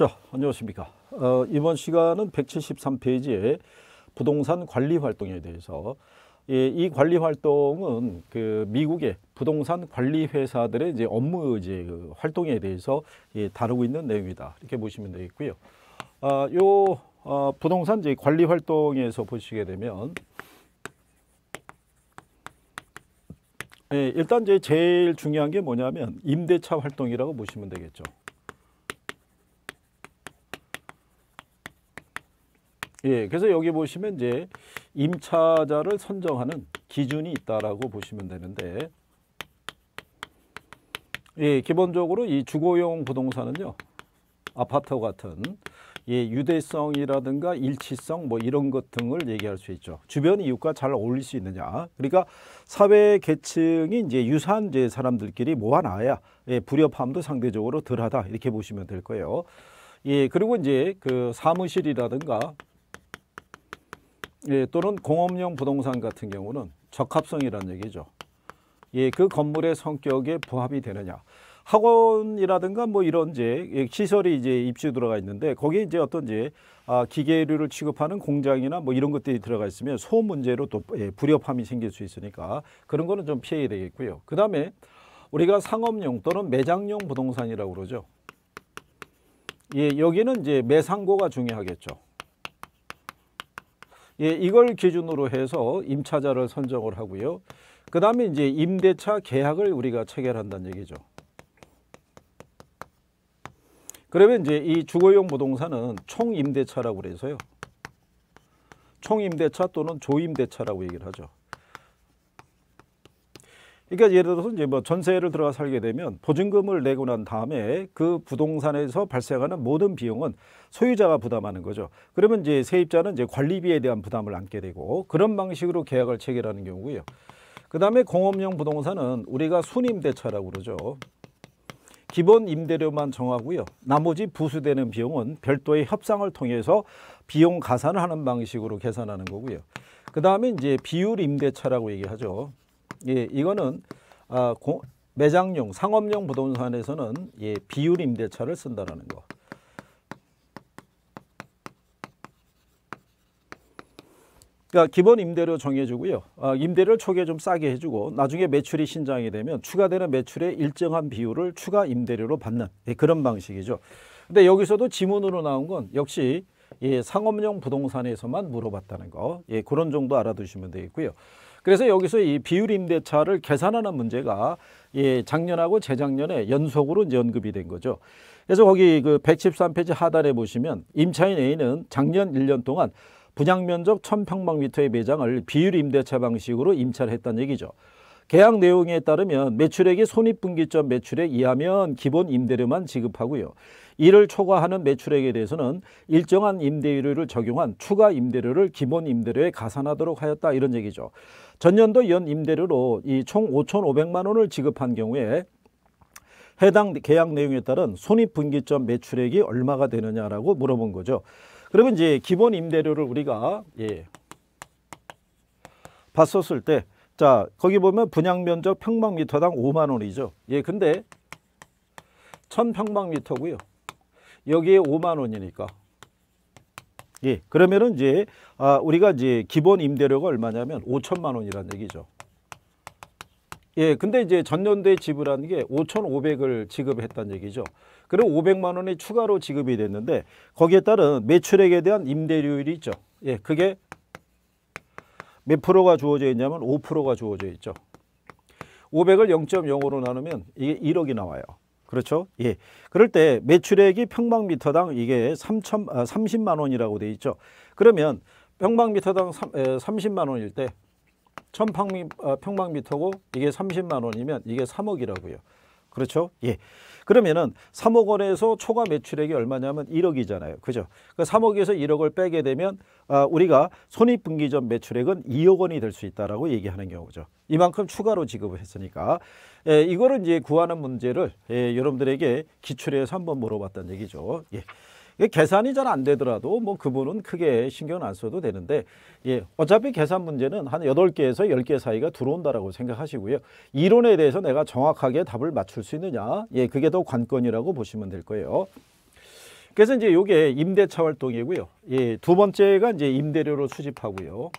자, 안녕하십니까. 어, 이번 시간은 173페이지에 부동산 관리 활동에 대해서 예, 이 관리 활동은 그 미국의 부동산 관리 회사들의 이제 업무 이제 그 활동에 대해서 예, 다루고 있는 내용이다. 이렇게 보시면 되겠고요. 아, 요 어, 부동산 이제 관리 활동에서 보시게 되면 예, 일단 이제 제일 중요한 게 뭐냐면 임대차 활동이라고 보시면 되겠죠. 예, 그래서 여기 보시면 이제 임차자를 선정하는 기준이 있다라고 보시면 되는데 예, 기본적으로 이 주거용 부동산은요. 아파트 같은 예, 유대성이라든가 일치성 뭐 이런 것 등을 얘기할 수 있죠. 주변 이웃과 잘 어울릴 수 있느냐. 그러니까 사회 계층이 이제 유사한 이제 사람들끼리 모아놔야 예, 불협화음도 상대적으로 덜하다 이렇게 보시면 될 거예요. 예, 그리고 이제 그 사무실이라든가 예, 또는 공업용 부동산 같은 경우는 적합성이라는 얘기죠. 예, 그 건물의 성격에 부합이 되느냐. 학원이라든가 뭐 이런 이제 예, 시설이 이제 입주 들어가 있는데 거기에 이제 어떤 이제 아, 기계류를 취급하는 공장이나 뭐 이런 것들이 들어가 있으면 소 문제로 또 예, 불협함이 생길 수 있으니까 그런 거는 좀 피해야 되겠고요. 그 다음에 우리가 상업용 또는 매장용 부동산이라고 그러죠. 예, 여기는 이제 매상고가 중요하겠죠. 예, 이걸 기준으로 해서 임차자를 선정을 하고요. 그 다음에 이제 임대차 계약을 우리가 체결한다는 얘기죠. 그러면 이제 이 주거용 부동산은 총임대차라고 그래서요. 총임대차 또는 조임대차라고 얘기를 하죠. 그러니까 예를 들어서 이제 뭐 전세를 들어가 살게 되면 보증금을 내고 난 다음에 그 부동산에서 발생하는 모든 비용은 소유자가 부담하는 거죠. 그러면 이제 세입자는 이제 관리비에 대한 부담을 안게 되고 그런 방식으로 계약을 체결하는 경우고요. 그다음에 공업용 부동산은 우리가 순임대차라고 그러죠. 기본 임대료만 정하고요. 나머지 부수되는 비용은 별도의 협상을 통해서 비용 가산을 하는 방식으로 계산하는 거고요. 그 다음에 이제 비율 임대차라고 얘기하죠. 예, 이거는 아, 공, 매장용 상업용 부동산에서는 예, 비율 임대차를 쓴다라는 거. 그러니까 기본 임대료 정해주고요. 아, 임대료를 초기에 좀 싸게 해주고 나중에 매출이 신장이 되면 추가되는 매출의 일정한 비율을 추가 임대료로 받는 예, 그런 방식이죠. 근데 여기서도 지문으로 나온 건 역시 예, 상업용 부동산에서만 물어봤다는 거 예, 그런 정도 알아두시면 되겠고요. 그래서 여기서 이 비율 임대차를 계산하는 문제가 예, 작년하고 재작년에 연속으로 이제 언급이 된 거죠. 그래서 거기 그 113페이지 하단에 보시면 임차인 A는 작년 1년 동안 분양 면적 1000평방미터의 매장을 비율 임대차 방식으로 임차를 했다는 얘기죠. 계약 내용에 따르면 매출액이 손익분기점 매출에의하면 기본 임대료만 지급하고요. 이를 초과하는 매출액에 대해서는 일정한 임대료를 적용한 추가 임대료를 기본 임대료에 가산하도록 하였다 이런 얘기죠. 전년도 연 임대료로 이 총 5,500만 원을 지급한 경우에 해당 계약 내용에 따른 손익분기점 매출액이 얼마가 되느냐라고 물어본 거죠. 그러면 이제 기본 임대료를 우리가 예, 봤었을 때 자, 거기 보면 분양 면적 평방미터당 5만 원이죠. 예, 근데 1000평방미터고요. 여기에 5만 원이니까. 예, 그러면은 이제 아, 우리가 이제 기본 임대료가 얼마냐면 5천만 원이란 얘기죠. 예, 근데 이제 전년도에 지불한 게 5,500을 지급했다는 얘기죠. 그리고 500만 원이 추가로 지급이 됐는데 거기에 따른 매출액에 대한 임대료율이 있죠. 예, 그게 몇 프로가 주어져 있냐면 5%가 주어져 있죠. 500을 0.05로 나누면 이게 1억이 나와요. 그렇죠? 예. 그럴 때 매출액이 평방미터당 이게 3천, 아, 30만 원이라고 돼 있죠. 그러면 평방미터당 3, 에, 30만 원일 때 1000평방미터고 아, 이게 30만 원이면 이게 3억이라고요. 그렇죠? 예. 그러면은 3억 원에서 초과 매출액이 얼마냐면 1억이잖아요. 그죠? 그 그러니까 3억에서 1억을 빼게 되면 아, 우리가 손익분기 점 매출액은 2억 원이 될 수 있다라고 얘기하는 경우죠. 이만큼 추가로 지급을 했으니까 예, 이거를 이제 구하는 문제를 예, 여러분들에게 기출해서 한번 물어봤던 얘기죠. 예. 계산이 잘 안 되더라도 뭐 그분은 크게 신경 안 써도 되는데 예, 어차피 계산 문제는 한8 개에서 1 0개 사이가 들어온다라고 생각하시고요. 이론에 대해서 내가 정확하게 답을 맞출 수 있느냐 예, 그게 더 관건이라고 보시면 될 거예요. 그래서 이제 요게 임대차 활동이고요. 예, 두 번째가 이제 임대료로 수집하고요.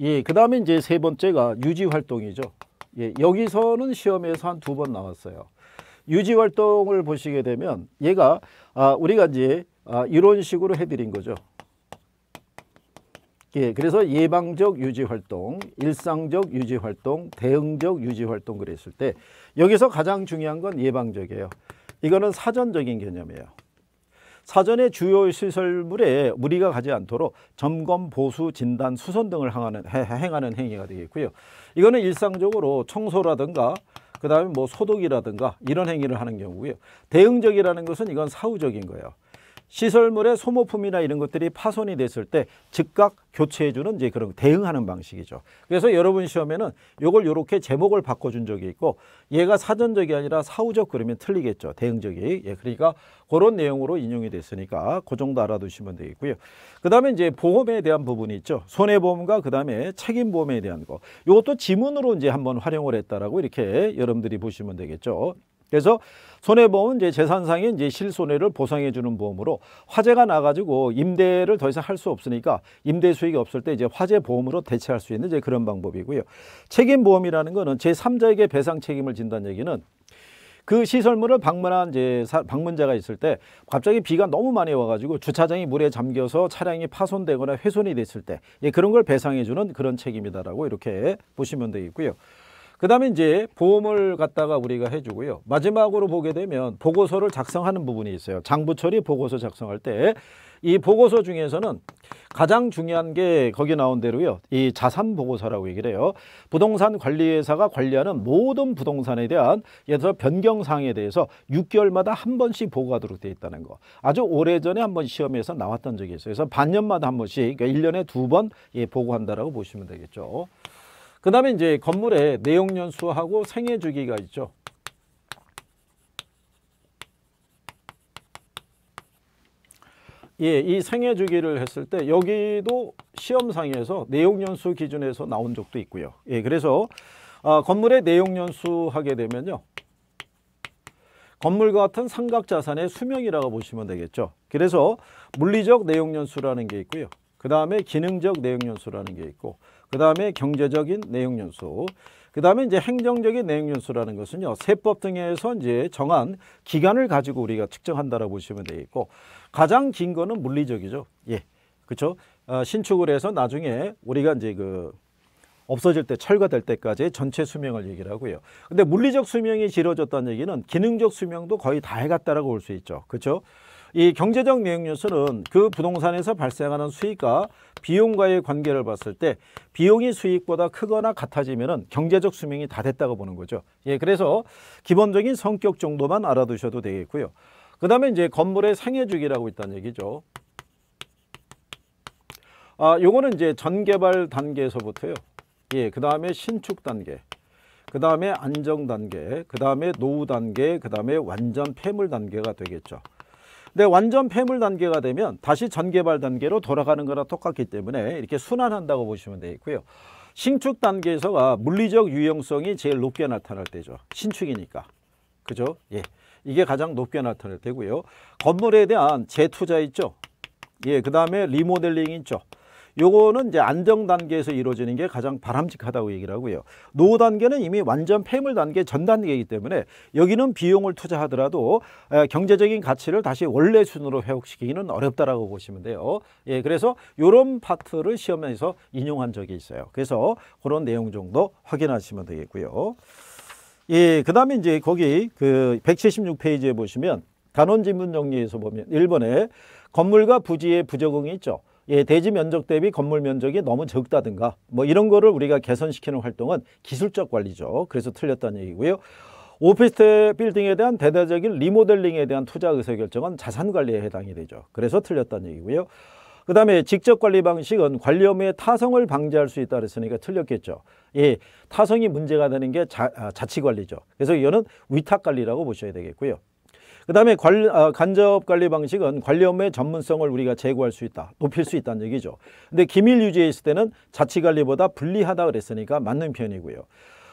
예, 그 다음에 이제 세 번째가 유지 활동이죠. 예, 여기서는 시험에서 한 두 번 나왔어요. 유지 활동을 보시게 되면 얘가 아, 우리가 이제 아, 이런 식으로 해드린 거죠. 예, 그래서 예방적 유지 활동, 일상적 유지 활동, 대응적 유지 활동 그랬을 때 여기서 가장 중요한 건 예방적이에요. 이거는 사전적인 개념이에요. 사전에 주요 시설물에 무리가 가지 않도록 점검, 보수, 진단, 수선 등을 행하는, 행하는 행위가 되겠고요. 이거는 일상적으로 청소라든가 그 다음에 뭐 소독이라든가 이런 행위를 하는 경우고요. 대응적이라는 것은 이건 사후적인 거예요. 시설물의 소모품이나 이런 것들이 파손이 됐을 때 즉각 교체해주는 이제 그런 대응하는 방식이죠. 그래서 여러분 시험에는 요걸 이렇게 제목을 바꿔준 적이 있고 얘가 사전적이 아니라 사후적 그러면 틀리겠죠. 대응적이. 예, 그러니까 그런 내용으로 인용이 됐으니까 그 정도 알아두시면 되겠고요. 그 다음에 이제 보험에 대한 부분이 있죠. 손해보험과 그 다음에 책임보험에 대한 거. 이것도 지문으로 이제 한번 활용을 했다라고 이렇게 여러분들이 보시면 되겠죠. 그래서 손해보험은 이제 재산상의 이제 실손해를 보상해주는 보험으로 화재가 나가지고 임대를 더 이상 할 수 없으니까 임대 수익이 없을 때 이제 화재 보험으로 대체할 수 있는 이제 그런 방법이고요. 책임보험이라는 거는 제3자에게 배상 책임을 진다는 얘기는 그 시설물을 방문한 이제 방문자가 있을 때 갑자기 비가 너무 많이 와가지고 주차장이 물에 잠겨서 차량이 파손되거나 훼손이 됐을 때 예, 그런 걸 배상해주는 그런 책임이다라고 이렇게 보시면 되겠고요. 그 다음에 이제 보험을 갖다가 우리가 해주고요. 마지막으로 보게 되면 보고서를 작성하는 부분이 있어요. 장부처리 보고서 작성할 때 이 보고서 중에서는 가장 중요한 게 거기 나온 대로요. 이 자산 보고서라고 얘기를 해요. 부동산 관리회사가 관리하는 모든 부동산에 대한 예를 들어 변경 사항에 대해서 6개월마다 한 번씩 보고하도록 돼 있다는 거. 아주 오래전에 한 번 시험에서 나왔던 적이 있어요. 그래서 반년마다 한 번씩 그러니까 1년에 두 번 예, 보고한다라고 보시면 되겠죠. 그 다음에 이제 건물에 내용연수하고 생애주기가 있죠. 예, 이 생애 주기를 했을 때 여기도 시험상에서 내용연수 기준에서 나온 적도 있고요. 예, 그래서 아, 건물의 내용연수 하게 되면요. 건물과 같은 삼각자산의 수명이라고 보시면 되겠죠. 그래서 물리적 내용연수라는 게 있고요. 그 다음에 기능적 내용연수라는 게 있고 그 다음에 경제적인 내용 요소, 그 다음에 이제 행정적인 내용 요소라는 것은요, 세법 등에서 이제 정한 기간을 가지고 우리가 측정한다라고 보시면 되겠고, 가장 긴 거는 물리적이죠. 예. 그쵸 어, 신축을 해서 나중에 우리가 이제 그 없어질 때 철거될 때까지 전체 수명을 얘기를 하고요. 근데 물리적 수명이 길어졌다는 얘기는 기능적 수명도 거의 다 해갔다라고 볼 수 있죠. 그렇죠? 이 경제적 내역 요소는 그 부동산에서 발생하는 수익과 비용과의 관계를 봤을 때 비용이 수익보다 크거나 같아지면 경제적 수명이 다 됐다고 보는 거죠. 예, 그래서 기본적인 성격 정도만 알아두셔도 되겠고요. 그 다음에 이제 건물의 상해주기라고 있다는 얘기죠. 아, 요거는 이제 전개발 단계에서부터요. 예, 그 다음에 신축 단계, 그 다음에 안정 단계, 그 다음에 노후 단계, 그 다음에 완전 폐물 단계가 되겠죠. 근데 네, 완전 폐물 단계가 되면 다시 전개발 단계로 돌아가는 거랑 똑같기 때문에 이렇게 순환한다고 보시면 되겠고요. 신축 단계에서가 물리적 유용성이 제일 높게 나타날 때죠. 신축이니까. 그죠? 예. 이게 가장 높게 나타날 때고요. 건물에 대한 재투자 있죠. 예, 그 다음에 리모델링 있죠. 요거는 이제 안정 단계에서 이루어지는 게 가장 바람직하다고 얘기를 하고요. 노후 단계는 이미 완전 폐물 단계 전 단계이기 때문에 여기는 비용을 투자하더라도 경제적인 가치를 다시 원래 순으로 회복시키기는 어렵다라고 보시면 돼요. 예, 그래서 요런 파트를 시험에서 인용한 적이 있어요. 그래서 그런 내용 정도 확인하시면 되겠고요. 예, 그 다음에 이제 거기 그 176페이지에 보시면 단원 지문 정리에서 보면 1번에 건물과 부지에 부적응이 있죠. 예, 대지 면적 대비 건물 면적이 너무 적다든가 뭐 이런 거를 우리가 개선시키는 활동은 기술적 관리죠. 그래서 틀렸다는 얘기고요. 오피스텔 빌딩에 대한 대대적인 리모델링에 대한 투자 의사 결정은 자산 관리에 해당이 되죠. 그래서 틀렸다는 얘기고요. 그 다음에 직접 관리 방식은 관리업의 타성을 방지할 수 있다 그랬으니까 틀렸겠죠. 예, 타성이 문제가 되는 게 자, 아, 자치관리죠. 그래서 이거는 위탁관리라고 보셔야 되겠고요. 그다음에 관, 아, 간접 관리 방식은 관리업무의 전문성을 우리가 제고할 수 있다, 높일 수 있다는 얘기죠. 근데 기밀 유지에 있을 때는 자치 관리보다 불리하다 그랬으니까 맞는 편이고요.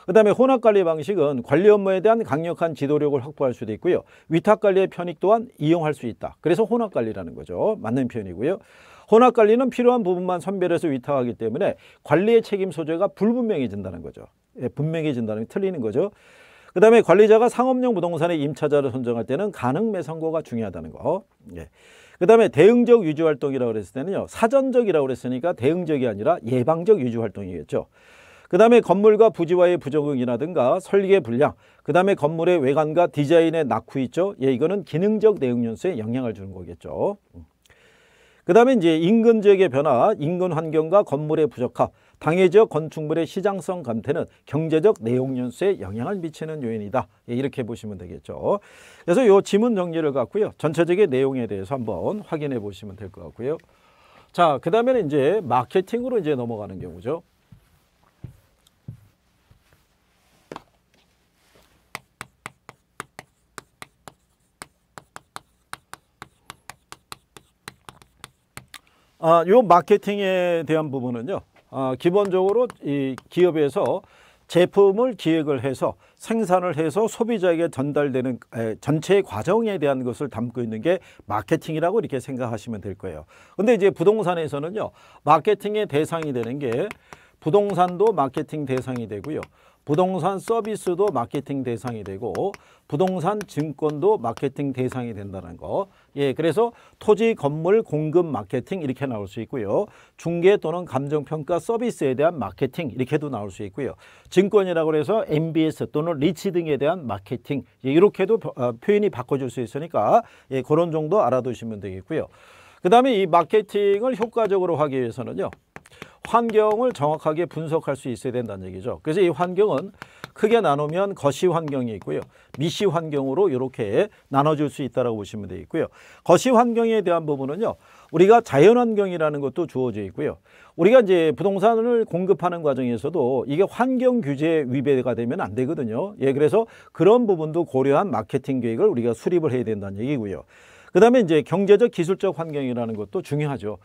그다음에 혼합 관리 방식은 관리 업무에 대한 강력한 지도력을 확보할 수도 있고요. 위탁 관리의 편익 또한 이용할 수 있다. 그래서 혼합 관리라는 거죠. 맞는 편이고요 혼합 관리는 필요한 부분만 선별해서 위탁하기 때문에 관리의 책임 소재가 불분명해진다는 거죠. 예, 분명해진다는 게 틀리는 거죠. 그 다음에 관리자가 상업용 부동산의 임차자를 선정할 때는 가능매 선고가 중요하다는 거. 예. 그 다음에 대응적 유지활동이라고 그랬을 때는요. 사전적이라고 그랬으니까 대응적이 아니라 예방적 유지활동이겠죠. 그 다음에 건물과 부지와의 부적응이라든가 설계 불량, 그 다음에 건물의 외관과 디자인의 낙후 있죠. 예, 이거는 기능적 대응 연수에 영향을 주는 거겠죠. 음. 그 다음에 이제 인근 지역의 변화, 인근 환경과 건물의 부적합, 당해적 건축물의 시장성 감퇴는 경제적 내용 연수에 영향을 미치는 요인이다. 예, 이렇게 보시면 되겠죠. 그래서 요 지문 정리를 갖고요. 전체적인 내용에 대해서 한번 확인해 보시면 될 것 같고요. 자, 그 다음에는 이제 마케팅으로 이제 넘어가는 경우죠. 아, 요 마케팅에 대한 부분은요. 어, 기본적으로 이 기업에서 제품을 기획을 해서 생산을 해서 소비자에게 전달되는 에, 전체 과정에 대한 것을 담고 있는 게 마케팅이라고 이렇게 생각하시면 될 거예요. 근데 이제 부동산에서는요. 마케팅의 대상이 되는 게 부동산도 마케팅 대상이 되고요. 부동산 서비스도 마케팅 대상이 되고 부동산 증권도 마케팅 대상이 된다는 거. 예, 그래서 토지 건물 공급 마케팅 이렇게 나올 수 있고요. 중개 또는 감정평가 서비스에 대한 마케팅 이렇게도 나올 수 있고요. 증권이라고 해서 MBS 또는 리치 등에 대한 마케팅 예, 이렇게도 어, 표현이 바꿔줄 수 있으니까 예, 그런 정도 알아두시면 되겠고요. 그 다음에 이 마케팅을 효과적으로 하기 위해서는요. 환경을 정확하게 분석할 수 있어야 된다는 얘기죠. 그래서 이 환경은 크게 나누면 거시 환경이 있고요. 미시 환경으로 이렇게 나눠줄 수 있다고 보시면 되겠고요. 거시 환경에 대한 부분은요. 우리가 자연환경이라는 것도 주어져 있고요. 우리가 이제 부동산을 공급하는 과정에서도 이게 환경 규제 위배가 되면 안 되거든요. 예, 그래서 그런 부분도 고려한 마케팅 계획을 우리가 수립을 해야 된다는 얘기고요. 그 다음에 이제 경제적 기술적 환경이라는 것도 중요하죠.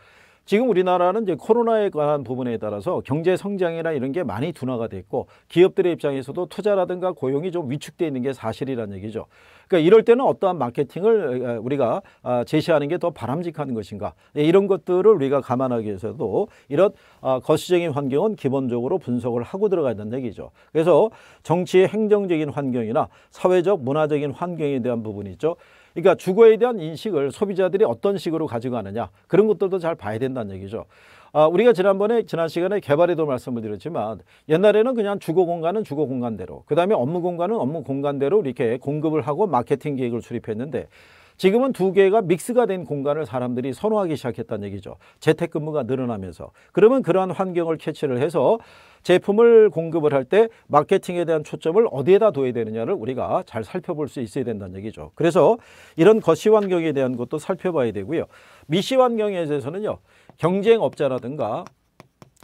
지금 우리나라는 이제 코로나에 관한 부분에 따라서 경제 성장이나 이런 게 많이 둔화가 됐고 기업들의 입장에서도 투자라든가 고용이 좀 위축돼 있는 게 사실이라는 얘기죠. 그러니까 이럴 때는 어떠한 마케팅을 우리가 아, 제시하는 게 더 바람직한 것인가 예, 이런 것들을 우리가 감안하기 위해서도 이런 아, 거시적인 환경은 기본적으로 분석을 하고 들어가는 야된다 얘기죠. 그래서 정치의 행정적인 환경이나 사회적 문화적인 환경에 대한 부분이 있죠. 그러니까 주거에 대한 인식을 소비자들이 어떤 식으로 가지고 가느냐 그런 것들도 잘 봐야 된다는 얘기죠. 아, 우리가 지난번에 지난 시간에 개발에도 말씀을 드렸지만 옛날에는 그냥 주거 공간은 주거 공간대로 그다음에 업무 공간은 업무 공간대로 이렇게 공급을 하고 마케팅 계획을 수립했는데 지금은 두 개가 믹스가 된 공간을 사람들이 선호하기 시작했다는 얘기죠. 재택근무가 늘어나면서 그러면 그러한 환경을 캐치를 해서 제품을 공급을 할 때 마케팅에 대한 초점을 어디에다 둬야 되느냐를 우리가 잘 살펴볼 수 있어야 된다는 얘기죠. 그래서 이런 거시 환경에 대한 것도 살펴봐야 되고요. 미시 환경에 대해서는요. 경쟁업자라든가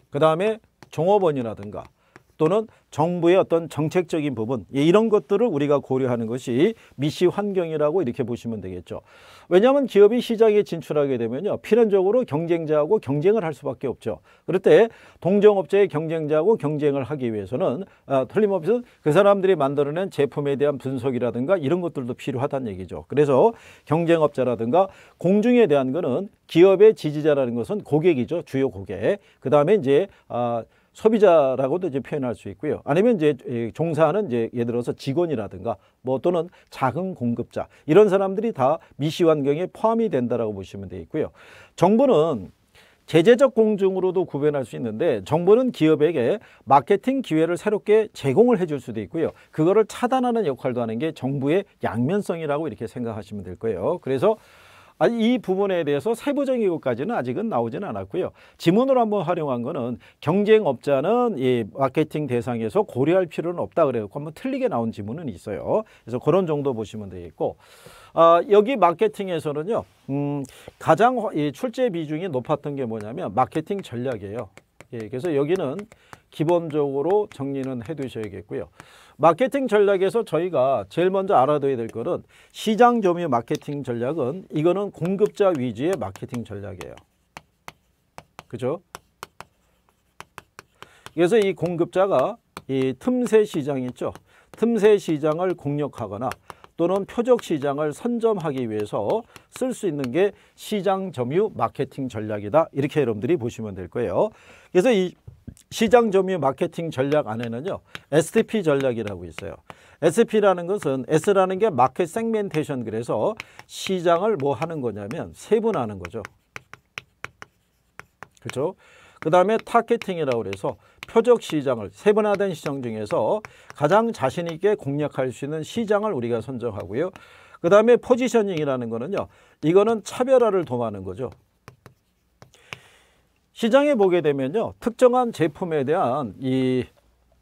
그 다음에 종업원이라든가 또는 정부의 어떤 정책적인 부분 예, 이런 것들을 우리가 고려하는 것이 미시 환경이라고 이렇게 보시면 되겠죠. 왜냐하면 기업이 시장에 진출하게 되면요. 필연적으로 경쟁자하고 경쟁을 할 수밖에 없죠. 그럴 때 동종업체의 경쟁자하고 경쟁을 하기 위해서는 아, 틀림없이 그 사람들이 만들어낸 제품에 대한 분석이라든가 이런 것들도 필요하다는 얘기죠. 그래서 경쟁업자라든가 공중에 대한 거는 기업의 지지자라는 것은 고객이죠. 주요 고객. 그 다음에 이제 아, 소비자라고도 이제 표현할 수 있고요. 아니면 이제 종사하는 이제 예를 들어서 직원이라든가 뭐 또는 작은 공급자 이런 사람들이 다 미시 환경에 포함이 된다라고 보시면 되겠고요. 정부는 제재적 공중으로도 구별할 수 있는데 정부는 기업에게 마케팅 기회를 새롭게 제공을 해줄 수도 있고요. 그거를 차단하는 역할도 하는 게 정부의 양면성이라고 이렇게 생각하시면 될 거예요. 그래서 아직 이 부분에 대해서 세부적인 것까지는 아직은 나오진 않았고요. 지문으로 한번 활용한 거는 경쟁업자는 이 마케팅 대상에서 고려할 필요는 없다 그래갖고 한번 틀리게 나온 지문은 있어요. 그래서 그런 정도 보시면 되겠고 아, 여기 마케팅에서는요. 음, 가장 이 출제 비중이 높았던 게 뭐냐면 마케팅 전략이에요. 예, 그래서 여기는 기본적으로 정리는 해 두셔야겠고요. 마케팅 전략에서 저희가 제일 먼저 알아둬야 될 것은 시장 점유 마케팅 전략은 이거는 공급자 위주의 마케팅 전략이에요. 그죠? 그래서 이 공급자가 이 틈새 시장 있죠. 틈새 시장을 공략하거나 또는 표적 시장을 선점하기 위해서 쓸 수 있는 게 시장 점유 마케팅 전략이다. 이렇게 여러분들이 보시면 될 거예요. 그래서 이 시장 점유 마케팅 전략 안에는요. STP 전략이라고 있어요. SP라는 것은 S라는 게 마켓 생멘테이션 그래서 시장을 뭐 하는 거냐면 세분화하는 거죠. 그렇죠? 그 다음에 타겟팅이라고 그래서 표적 시장을 세분화된 시장 중에서 가장 자신 있게 공략할 수 있는 시장을 우리가 선정하고요. 그 다음에 포지셔닝이라는 거는요. 이거는 차별화를 도모하는 거죠. 시장에 보게 되면요. 특정한 제품에 대한 이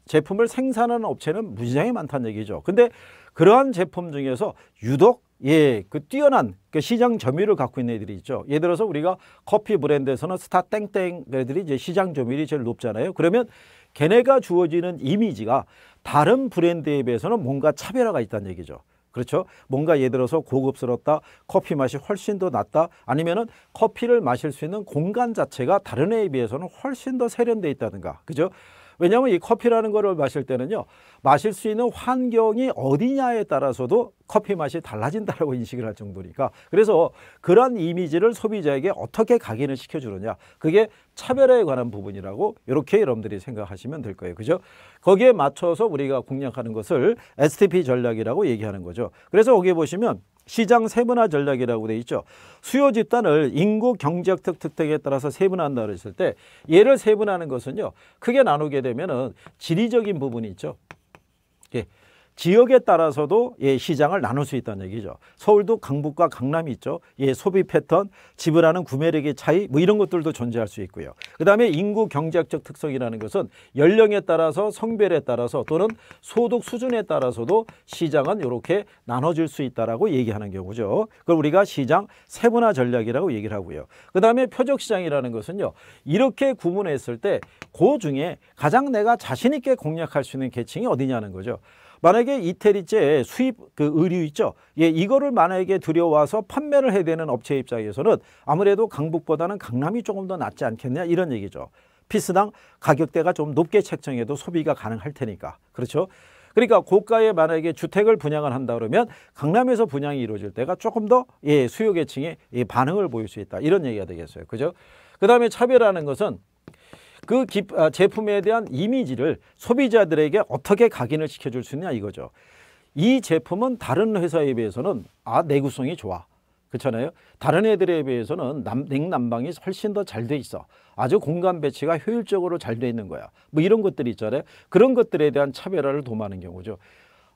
제품을 생산하는 업체는 무지장히 많다는 얘기죠. 근데 그러한 제품 중에서 유독 예, 그 뛰어난 그 시장 점유율을 갖고 있는 애들이 있죠. 예를 들어서 우리가 커피 브랜드에서는 스타 땡땡 애들이 이제 시장 점유율이 제일 높잖아요. 그러면 걔네가 주어지는 이미지가 다른 브랜드에 비해서는 뭔가 차별화가 있다는 얘기죠. 그렇죠? 뭔가 예를 들어서 고급스럽다, 커피 맛이 훨씬 더 낫다, 아니면은 커피를 마실 수 있는 공간 자체가 다른 애에 비해서는 훨씬 더 세련돼 있다든가, 그죠? 왜냐하면 이 커피라는 거를 마실 때는요. 마실 수 있는 환경이 어디냐에 따라서도 커피 맛이 달라진다라고 인식을 할 정도니까 그래서 그러한 이미지를 소비자에게 어떻게 각인을 시켜주느냐 그게 차별화에 관한 부분이라고 이렇게 여러분들이 생각하시면 될 거예요 그죠 거기에 맞춰서 우리가 공략하는 것을 STP 전략이라고 얘기하는 거죠 그래서 거기에 보시면 시장 세분화 전략이라고 돼 있죠. 수요 집단을 인구 경제적 특특에 따라서 세분한다 그랬을 때 얘를 세분하는 것은요. 크게 나누게 되면은 지리적인 부분이 있죠. 예. 지역에 따라서도 예, 시장을 나눌 수 있다는 얘기죠. 서울도 강북과 강남이 있죠. 예, 소비 패턴, 지불하는 구매력의 차이 뭐 이런 것들도 존재할 수 있고요. 그다음에 인구 경제학적 특성이라는 것은 연령에 따라서 성별에 따라서 또는 소득 수준에 따라서도 시장은 이렇게 나눠질 수 있다라고 얘기하는 경우죠. 그걸 우리가 시장 세분화 전략이라고 얘기를 하고요. 그다음에 표적 시장이라는 것은요. 이렇게 구분했을 때 그 중에 가장 내가 자신 있게 공략할 수 있는 계층이 어디냐는 거죠. 만약에 이태리째 수입 그 의류 있죠. 예, 이거를 만약에 들여와서 판매를 해야 되는 업체 입장에서는 아무래도 강북보다는 강남이 조금 더 낫지 않겠냐 이런 얘기죠. 피스당 가격대가 좀 높게 책정해도 소비가 가능할 테니까. 그렇죠? 그러니까 고가에 만약에 주택을 분양을 한다 그러면 강남에서 분양이 이루어질 때가 조금 더 예, 수요 계층의 예, 반응을 보일 수 있다. 이런 얘기가 되겠어요. 그죠? 그다음에 차별하는 화 것은 그 기, 아, 제품에 대한 이미지를 소비자들에게 어떻게 각인을 시켜줄 수 있냐 이거죠. 이 제품은 다른 회사에 비해서는 아 내구성이 좋아. 그렇잖아요. 다른 애들에 비해서는 남, 냉난방이 훨씬 더 잘 돼 있어. 아주 공간 배치가 효율적으로 잘 돼 있는 거야. 뭐 이런 것들이 있잖아요. 그런 것들에 대한 차별화를 도모하는 경우죠.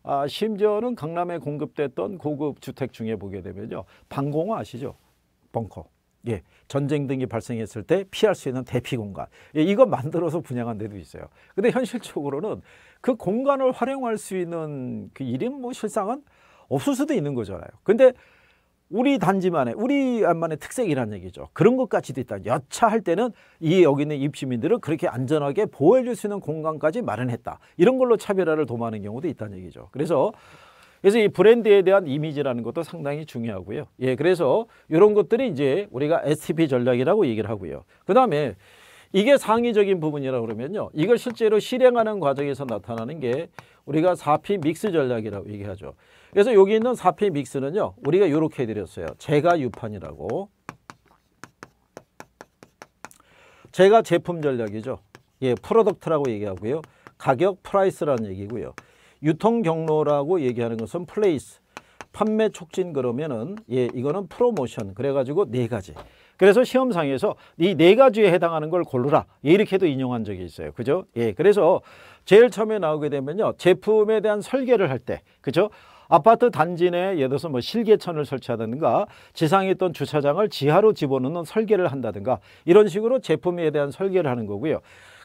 아, 심지어는 강남에 공급됐던 고급 주택 중에 보게 되면요. 방공호 아시죠? 벙커. 예, 전쟁 등이 발생했을 때 피할 수 있는 대피 공간. 예, 이거 만들어서 분양한 데도 있어요. 근데 현실적으로는 그 공간을 활용할 수 있는 그일은뭐 실상은 없을 수도 있는 거잖아요. 근데 우리 단지만의 우리 안만의 특색이라는 얘기죠. 그런 것까지도 있다. 여차할 때는 이 여기 있는 입주민들을 그렇게 안전하게 보호해줄 수 있는 공간까지 마련했다. 이런 걸로 차별화를 도모하는 경우도 있다는 얘기죠. 그래서 그래서 이 브랜드에 대한 이미지라는 것도 상당히 중요하고요. 예, 그래서 이런 것들이 이제 우리가 STP 전략이라고 얘기를 하고요. 그 다음에 이게 상의적인 부분이라 그러면요. 이걸 실제로 실행하는 과정에서 나타나는 게 우리가 4P 믹스 전략이라고 얘기하죠. 그래서 여기 있는 4P 믹스는요. 우리가 이렇게 해드렸어요. 제가 유판이라고. 제가 제품 전략이죠. 예, 프로덕트라고 얘기하고요. 가격 프라이스라는 얘기고요. 유통 경로라고 얘기하는 것은 플레이스, 판매 촉진 그러면은 예 이거는 프로모션 그래가지고 네 가지. 그래서 시험상에서 이 네 가지에 해당하는 걸 고르라 예, 이렇게도 인용한 적이 있어요. 그죠? 예, 그래서 제일 처음에 나오게 되면요 제품에 대한 설계를 할 때, 그죠? 아파트 단지 내 예를 들어서 뭐 실개천을 설치하든가 지상에 있던 주차장을 지하로 집어넣는 설계를 한다든가 이런 식으로 제품에 대한 설계를 하는 거고요.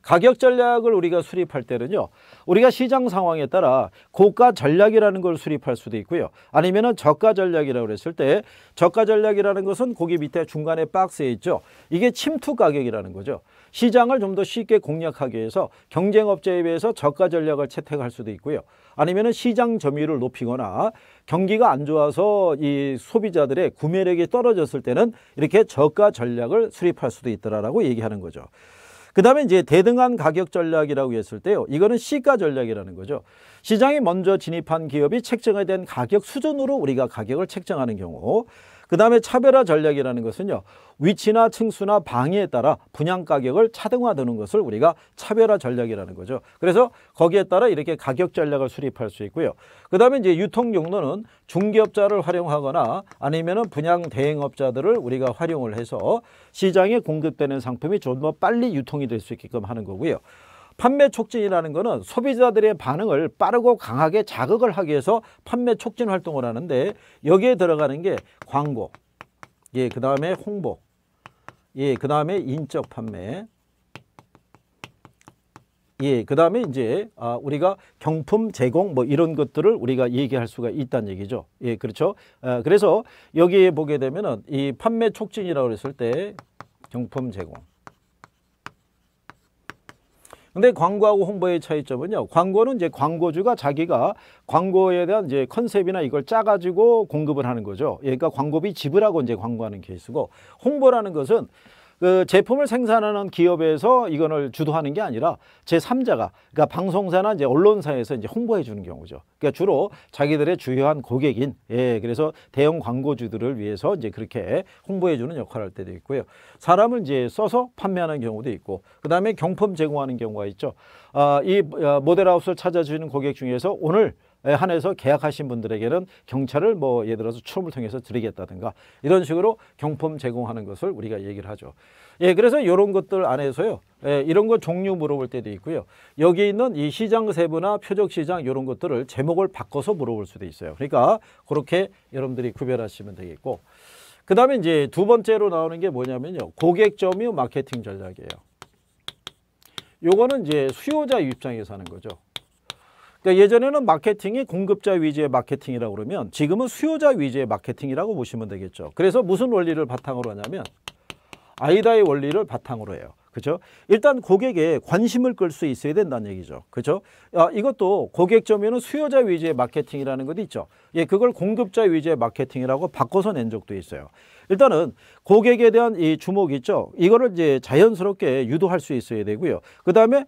가격 전략을 우리가 수립할 때는요. 우리가 시장 상황에 따라 고가 전략이라는 걸 수립할 수도 있고요. 아니면은 저가 전략이라고 그랬을 때 저가 전략이라는 것은 고기 밑에 중간에 박스에 있죠. 이게 침투 가격이라는 거죠. 시장을 좀 더 쉽게 공략하기 위해서 경쟁업자에 비해서 저가 전략을 채택할 수도 있고요. 아니면은 시장 점유율을 높이거나 경기가 안 좋아서 이 소비자들의 구매력이 떨어졌을 때는 이렇게 저가 전략을 수립할 수도 있더라라고 얘기하는 거죠. 그 다음에 이제 대등한 가격 전략이라고 했을 때요. 이거는 시가 전략이라는 거죠. 시장에 먼저 진입한 기업이 책정에 대한 가격 수준으로 우리가 가격을 책정하는 경우 그 다음에 차별화 전략이라는 것은요. 위치나 층수나 방위에 따라 분양 가격을 차등화되는 것을 우리가 차별화 전략이라는 거죠. 그래서 거기에 따라 이렇게 가격 전략을 수립할 수 있고요. 그 다음에 이제 유통 용도는 중개업자를 활용하거나 아니면은 분양 대행업자들을 우리가 활용을 해서 시장에 공급되는 상품이 좀 더 빨리 유통이 될 수 있게끔 하는 거고요. 판매 촉진이라는 것은 소비자들의 반응을 빠르고 강하게 자극을 하기 위해서 판매 촉진 활동을 하는데 여기에 들어가는 게 광고, 예, 그 다음에 홍보, 예, 그 다음에 인적 판매, 예, 그 다음에 이제 아, 우리가 경품 제공 뭐 이런 것들을 우리가 얘기할 수가 있다는 얘기죠. 예, 그렇죠. 아, 그래서 여기에 보게 되면은 이 판매 촉진이라고 했을 때 경품 제공, 근데 광고하고 홍보의 차이점은요. 광고는 이제 광고주가 자기가 광고에 대한 이제 컨셉이나 이걸 짜가지고 공급을 하는 거죠. 예, 그러니까 광고비 지불하고 이제 광고하는 케이스고 홍보라는 것은 그 제품을 생산하는 기업에서 이거를 주도하는 게 아니라 제3자가 그러니까 방송사나 이제 언론사에서 이제 홍보해 주는 경우죠. 그러니까 주로 자기들의 주요한 고객인 예, 그래서 대형 광고주들을 위해서 이제 그렇게 홍보해 주는 역할을 할 때도 있고요. 사람을 이제 써서 판매하는 경우도 있고 그다음에 경품 제공하는 경우가 있죠. 아, 이 어, 모델하우스를 찾아주는 고객 중에서 오늘 한해서 계약하신 분들에게는 경찰을 뭐 예를 들어서 추첨을 통해서 드리겠다든가 이런 식으로 경품 제공하는 것을 우리가 얘기를 하죠. 예, 그래서 이런 것들 안에서요. 예, 이런 거 종류 물어볼 때도 있고요. 여기 있는 이 시장 세부나 표적 시장 이런 것들을 제목을 바꿔서 물어볼 수도 있어요. 그러니까 그렇게 여러분들이 구별하시면 되겠고. 그다음에 이제 두 번째로 나오는 게 뭐냐면요. 고객 점유 마케팅 전략이에요. 요거는 이제 수요자 입장에서 하는 거죠. 그러니까 예전에는 마케팅이 공급자 위주의 마케팅이라고 그러면 지금은 수요자 위주의 마케팅이라고 보시면 되겠죠. 그래서 무슨 원리를 바탕으로 하냐면 아이다의 원리를 바탕으로 해요. 그죠? 일단 고객의 관심을 끌 수 있어야 된다는 얘기죠. 그죠? 아, 이것도 고객점에는 수요자 위주의 마케팅이라는 것도 있죠. 예, 그걸 공급자 위주의 마케팅이라고 바꿔서 낸 적도 있어요. 일단은 고객에 대한 이 주목 있죠. 이거를 이제 자연스럽게 유도할 수 있어야 되고요. 그 다음에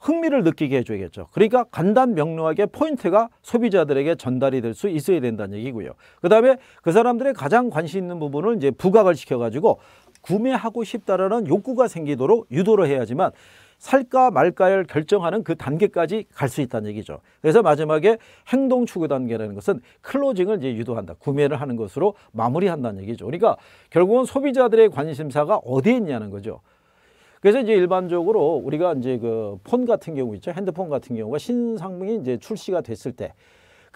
흥미를 느끼게 해줘야겠죠. 그러니까 간단 명료하게 포인트가 소비자들에게 전달이 될 수 있어야 된다는 얘기고요. 그 다음에 그 사람들의 가장 관심 있는 부분을 이제 부각을 시켜가지고 구매하고 싶다라는 욕구가 생기도록 유도를 해야지만 살까 말까를 결정하는 그 단계까지 갈 수 있다는 얘기죠. 그래서 마지막에 행동 추구 단계라는 것은 클로징을 이제 유도한다. 구매를 하는 것으로 마무리한다는 얘기죠. 그러니까 결국은 소비자들의 관심사가 어디에 있냐는 거죠. 그래서 이제 일반적으로 우리가 이제 그 폰 같은 경우 있죠. 핸드폰 같은 경우가 신상품이 이제 출시가 됐을 때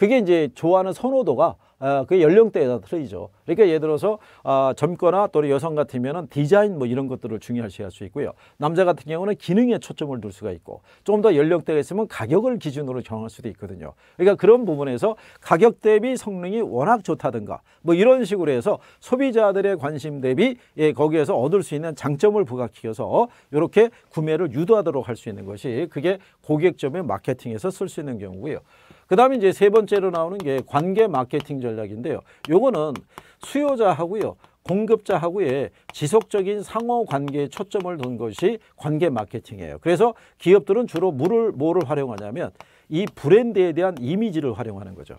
그게 이제 좋아하는 선호도가 어, 그 연령대에 다 틀리죠. 그러니까 예를 들어서 어, 젊거나 또는 여성 같으면은 디자인 뭐 이런 것들을 중요시할 수 있고요. 남자 같은 경우는 기능에 초점을 둘 수가 있고 조금 더 연령대가 있으면 가격을 기준으로 정할 수도 있거든요. 그러니까 그런 부분에서 가격 대비 성능이 워낙 좋다든가 뭐 이런 식으로 해서 소비자들의 관심 대비 예, 거기에서 얻을 수 있는 장점을 부각시켜서 이렇게 구매를 유도하도록 할 수 있는 것이 그게 고객점의 마케팅에서 쓸 수 있는 경우고요. 그 다음에 이제 세 번째로 나오는 게 관계 마케팅 전략인데요. 요거는 수요자하고요. 공급자하고의 지속적인 상호 관계에 초점을 둔 것이 관계 마케팅이에요. 그래서 기업들은 주로 물을 뭐를 활용하냐면 이 브랜드에 대한 이미지를 활용하는 거죠.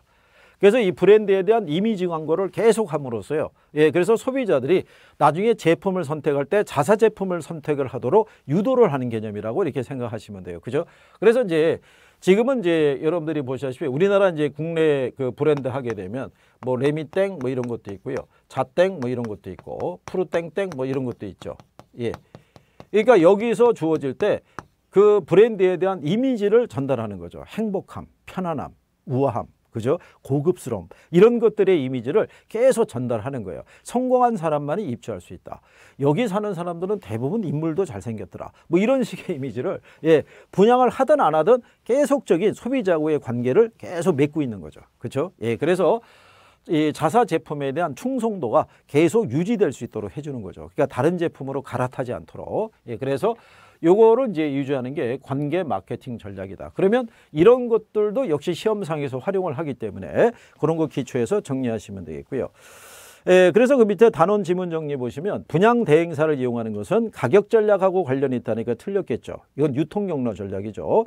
그래서 이 브랜드에 대한 이미지 광고를 계속 함으로써요. 예, 그래서 소비자들이 나중에 제품을 선택할 때 자사 제품을 선택을 하도록 유도를 하는 개념이라고 이렇게 생각하시면 돼요. 그죠? 그래서 이제 지금은 이제 여러분들이 보시다시피 우리나라 이제 국내 그 브랜드 하게 되면 뭐 레미땡 뭐 이런 것도 있고요. 자땡 뭐 이런 것도 있고 푸르땡땡 뭐 이런 것도 있죠. 예. 그러니까 여기서 주어질 때 그 브랜드에 대한 이미지를 전달하는 거죠. 행복함, 편안함, 우아함 그죠? 고급스러움 이런 것들의 이미지를 계속 전달하는 거예요. 성공한 사람만이 입주할 수 있다. 여기 사는 사람들은 대부분 인물도 잘생겼더라. 뭐 이런 식의 이미지를 예 분양을 하든 안 하든 계속적인 소비자와의 관계를 계속 맺고 있는 거죠. 그렇죠? 예 그래서 이 자사 제품에 대한 충성도가 계속 유지될 수 있도록 해주는 거죠. 그러니까 다른 제품으로 갈아타지 않도록. 예, 그래서 요거를 이제 유지하는 게 관계 마케팅 전략이다. 그러면 이런 것들도 역시 시험상에서 활용을 하기 때문에 그런 거 기초에서 정리하시면 되겠고요. 예, 그래서 그 밑에 단원 지문 정리 보시면 분양 대행사를 이용하는 것은 가격 전략하고 관련이 있다니까 틀렸겠죠. 이건 유통 경로 전략이죠.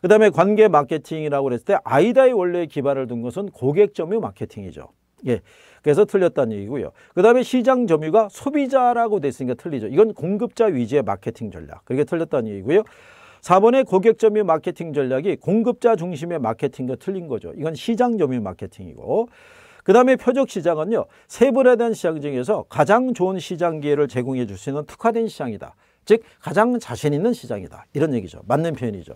그 다음에 관계 마케팅이라고 그랬을 때 아이다의 원래 기반을 둔 것은 고객 점유 마케팅이죠. 예. 그래서 틀렸다는 얘기고요. 그 다음에 시장 점유가 소비자라고 돼 있으니까 틀리죠. 이건 공급자 위주의 마케팅 전략. 그게 렇 틀렸다는 얘기고요. 4번의 고객 점유 마케팅 전략이 공급자 중심의 마케팅과 틀린 거죠. 이건 시장 점유 마케팅이고. 그 다음에 표적 시장은요. 세 번에 대한 시장 중에서 가장 좋은 시장 기회를 제공해 줄 수 있는 특화된 시장이다. 즉 가장 자신 있는 시장이다. 이런 얘기죠. 맞는 표현이죠.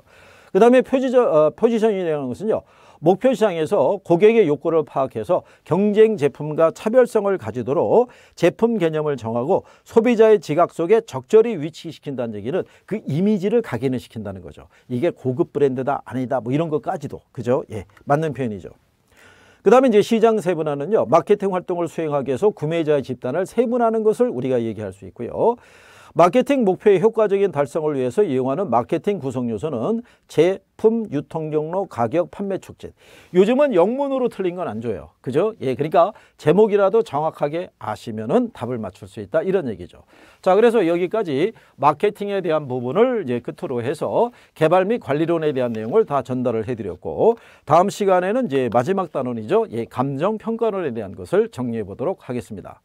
그 다음에 표지저, 어, 포지션이라는 것은요. 목표 시장에서 고객의 욕구를 파악해서 경쟁 제품과 차별성을 가지도록 제품 개념을 정하고 소비자의 지각 속에 적절히 위치시킨다는 얘기는 그 이미지를 각인을 시킨다는 거죠. 이게 고급 브랜드다 아니다 뭐 이런 것까지도 그죠? 예, 맞는 표현이죠. 그 다음에 이제 시장 세분화는요. 마케팅 활동을 수행하기 위해서 구매자의 집단을 세분화하는 것을 우리가 얘기할 수 있고요. 마케팅 목표의 효과적인 달성을 위해서 이용하는 마케팅 구성 요소는 제품 유통 경로 가격 판매 촉진 요즘은 영문으로 틀린 건 안 줘요 그죠 예 그러니까 제목이라도 정확하게 아시면은 답을 맞출 수 있다 이런 얘기죠 자 그래서 여기까지 마케팅에 대한 부분을 이제 끝으로 해서 개발 및 관리론에 대한 내용을 다 전달을 해드렸고 다음 시간에는 이제 마지막 단원이죠 예 감정 평가론에 대한 것을 정리해 보도록 하겠습니다.